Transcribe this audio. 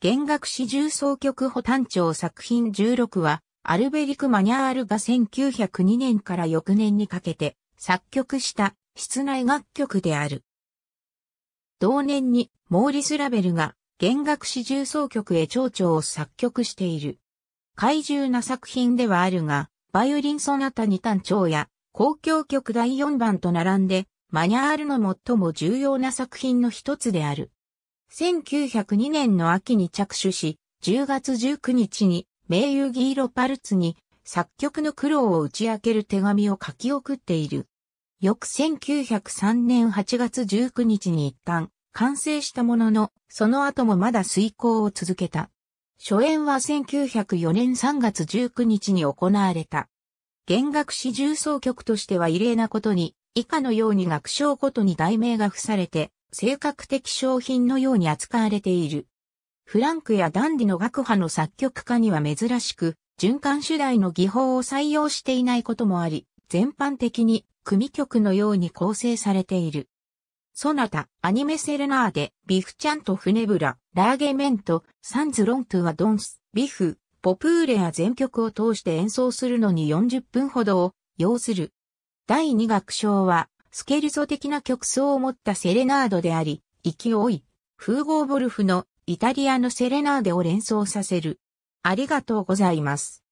弦楽四重奏曲補単調作品16は、アルベリク・マニャールが1902年から翌年にかけて作曲した室内楽曲である。同年にモーリス・ラベルが弦楽四重奏曲へ蝶々を作曲している。怪獣な作品ではあるが、バイオリンソナタ二単調や公共曲第4番と並んで、マニャールの最も重要な作品の一つである。1902年の秋に着手し、10月19日に名優ギーロ・パルツに作曲の苦労を打ち明ける手紙を書き送っている。翌1903年8月19日に一旦完成したものの、その後もまだ遂行を続けた。初演は1904年3月19日に行われた。弦楽四重奏曲としては異例なことに、以下のように楽章ごとに題名が付されて、性格的商品のように扱われている。フランクやダンディの学派の作曲家には珍しく、循環主題の技法を採用していないこともあり、全般的に組曲のように構成されている。そなた、アニメセレナーデ、ビフチャントフネブラ、ラーゲメント、サンズロントゥア・ドンス、ビフ、ポプーレや全曲を通して演奏するのに40分ほどを要する。第2楽章はスケルゾ的な曲奏を持ったセレナードであり、勢い、風合ボルフのイタリアのセレナーデを連想させる。ありがとうございます。